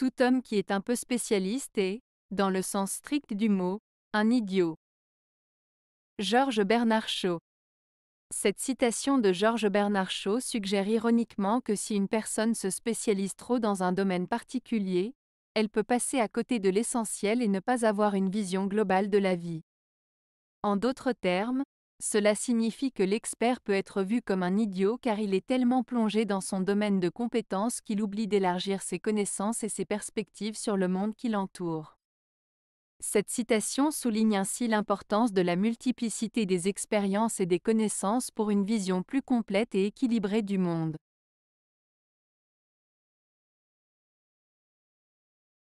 tout homme qui est un peu spécialiste est, dans le sens strict du mot, un idiot. Georges Bernard Shaw Cette citation de Georges Bernard Shaw suggère ironiquement que si une personne se spécialise trop dans un domaine particulier, elle peut passer à côté de l'essentiel et ne pas avoir une vision globale de la vie. En d'autres termes, cela signifie que l'expert peut être vu comme un idiot car il est tellement plongé dans son domaine de compétences qu'il oublie d'élargir ses connaissances et ses perspectives sur le monde qui l'entoure. Cette citation souligne ainsi l'importance de la multiplicité des expériences et des connaissances pour une vision plus complète et équilibrée du monde.